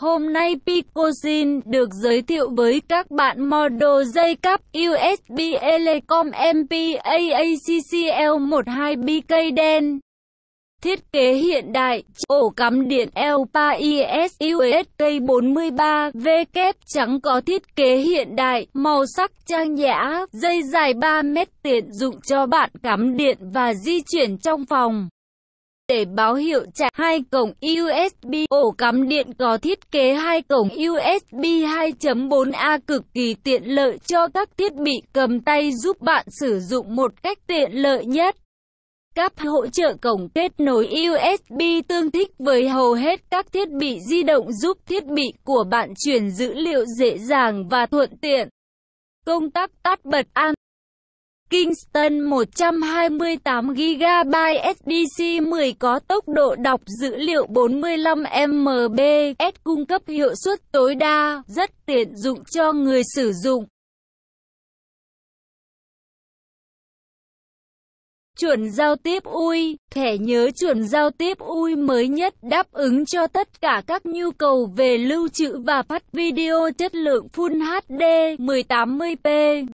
Hôm nay Picosin được giới thiệu với các bạn model dây cáp USB Elecom MPA 12 bk đen. Thiết kế hiện đại, ổ cắm điện ELPA IS USK 43 V kép trắng có thiết kế hiện đại, màu sắc trang nhã, dây dài 3 mét tiện dụng cho bạn cắm điện và di chuyển trong phòng để báo hiệu trả hai cổng USB. Ổ cắm điện có thiết kế hai cổng USB 2.4A cực kỳ tiện lợi cho các thiết bị cầm tay giúp bạn sử dụng một cách tiện lợi nhất. Cáp hỗ trợ cổng kết nối USB tương thích với hầu hết các thiết bị di động giúp thiết bị của bạn truyền dữ liệu dễ dàng và thuận tiện. Công tắc tắt bật an Kingston 128GB SDC 10 có tốc độ đọc dữ liệu 45 MBps cung cấp hiệu suất tối đa, rất tiện dụng cho người sử dụng. Chuẩn giao tiếp UI, thẻ nhớ chuẩn giao tiếp UI mới nhất đáp ứng cho tất cả các nhu cầu về lưu trữ và phát video chất lượng Full HD 1080p.